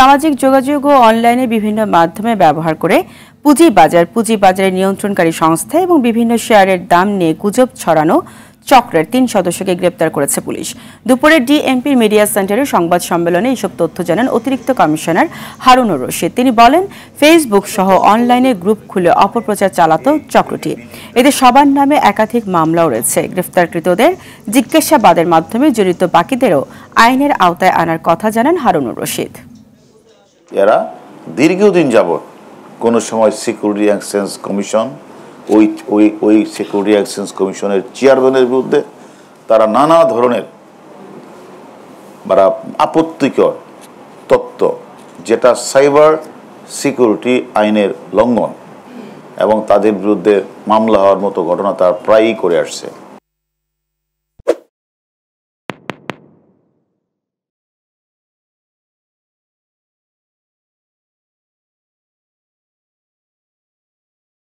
সামাজিক যোগাযোগ ও অনলাইনে বিভিন্ন মাধ্যমে ব্যবহার করে পুঁজিবাজার পুঁজিবাজারের নিয়ন্ত্রণকারী সংস্থা এবং বিভিন্ন শেয়ারের দাম নিয়ে গুজব ছড়ানো চক্রের তিন সদস্যকে গ্রেপ্তার করেছে পুলিশ দুপুরে ডিএমপির মিডিয়া সেন্টারে সংবাদ সম্মেলনে এসব তথ্য জানান অতিরিক্ত কমিশনার হারুনুর রশিদ তিনি বলেন ফেসবুক সহ অনলাইনে গ্রুপ খুলে অপপ্রচার চালাত চক্রটি এদের সবার নামে একাধিক মামলাও রয়েছে গ্রেফতারকৃতদের জিজ্ঞাসাবাদের মাধ্যমে জড়িত বাকিদেরও আইনের আওতায় আনার কথা জানান হারুনুর রশিদ এরা দীর্ঘদিন যাবৎ কোনো সময় সিকিউরিটি এক্সচেঞ্জ কমিশন ওই ওই ওই সিকিউরিটি এক্সচেঞ্জ কমিশনের চেয়ারম্যানের বিরুদ্ধে তারা নানা ধরনের বা মানে আপত্তিকর তত্ত্ব যেটা সাইবার সিকিউরিটি আইনের লঙ্ঘন এবং তাদের বিরুদ্ধে মামলা হওয়ার মতো ঘটনা তারা প্রায়ই করে আসছে